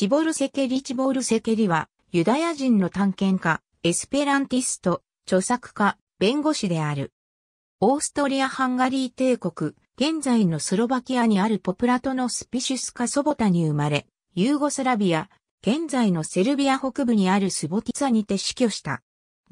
チボルセケリチボルセケリは、ユダヤ人の探検家、エスペランティスト、著作家、弁護士である。オーストリア・ハンガリー帝国、現在のスロバキアにあるポプラトのスピシュスカ・ソボタに生まれ、ユーゴスラビア、現在のセルビア北部にあるスボティツァにて死去した。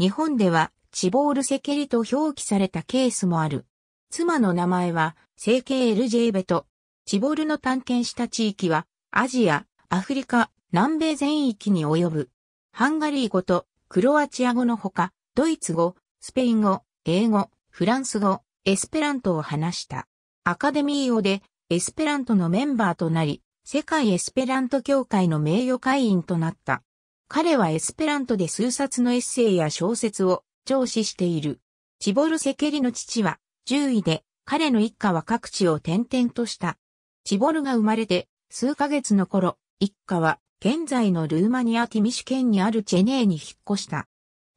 日本では、チボール・セケリと表記されたケースもある。妻の名前は、聖系エルジェベト。チボールの探検した地域は、アジア、アフリカ、南米全域に及ぶ。ハンガリー語とクロアチア語のほか、ドイツ語、スペイン語、英語、フランス語、エスペラントを話した。アカデミー語でエスペラントのメンバーとなり、世界エスペラント協会の名誉会員となった。彼はエスペラントで数冊のエッセイや小説を聴取している。チボル・セケリの父は獣医で、彼の一家は各地を転々とした。チボルが生まれて数ヶ月の頃、一家は現在のルーマニアティミシュ県にあるチェネーに引っ越した。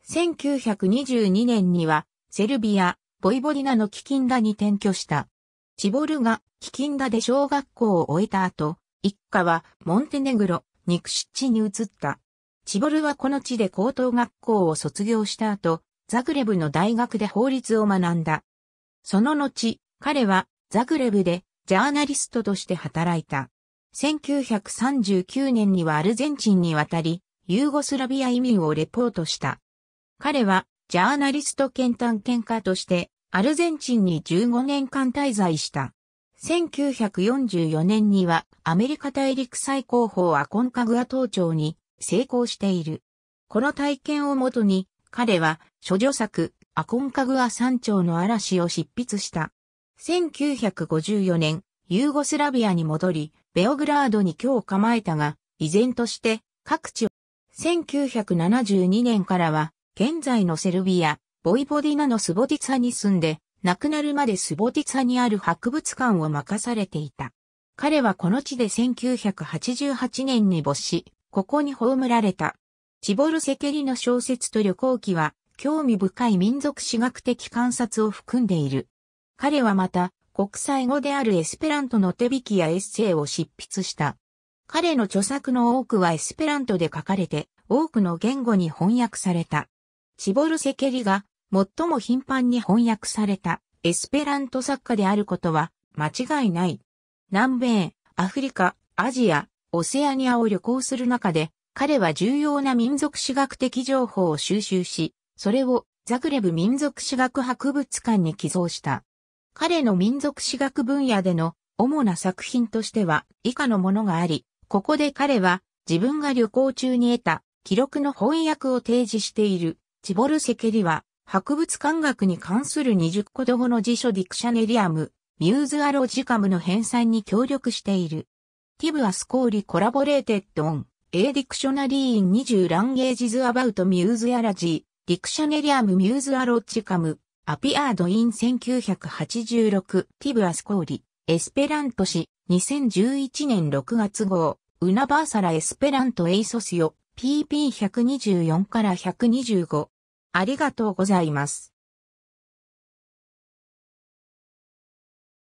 1922年にはセルビア、ボイボリナのキキンダに転居した。チボルがキキンダで小学校を終えた後、一家はモンテネグロ、ニクシッチに移った。チボルはこの地で高等学校を卒業した後、ザグレブの大学で法律を学んだ。その後、彼はザグレブでジャーナリストとして働いた。1939年にはアルゼンチンに渡り、ユーゴスラビア移民をレポートした。彼は、ジャーナリスト兼探検家として、アルゼンチンに15年間滞在した。1944年には、アメリカ大陸最高峰アコンカグア島庁に成功している。この体験をもとに、彼は、諸女作、アコンカグア山頂の嵐を執筆した。1954年、ユーゴスラビアに戻り、ベオグラードに今日構えたが、依然として各地を1972年からは、現在のセルビア、ボイボディナのスボティツァに住んで、亡くなるまでスボティツァにある博物館を任されていた。彼はこの地で1988年に没し、ここに葬られた。チボルセケリの小説と旅行記は、興味深い民族史学的観察を含んでいる。彼はまた、国際語であるエスペラントの手引きやエッセイを執筆した。彼の著作の多くはエスペラントで書かれて、多くの言語に翻訳された。チボルセケリが最も頻繁に翻訳されたエスペラント作家であることは間違いない。南米、アフリカ、アジア、オセアニアを旅行する中で、彼は重要な民族史学的情報を収集し、それをザクレブ民族史学博物館に寄贈した。彼の民族史学分野での主な作品としては以下のものがあり、ここで彼は自分が旅行中に得た記録の翻訳を提示しているチボルセケリは博物館学に関する20個どもの辞書ディクシャネリアム、ミューズアロジカムの編纂に協力している。ティブアスコーリコラボレーテッドオン、A ディクショナリーイン20ランゲージズアバウトミューズアラジー、ディクシャネリアムミューズアロジカム、アピアードイン1986ティブアスコーリエスペラント氏、2011年6月号ウナバーサラエスペラントエイソスよ、PP124 から125ありがとうございます。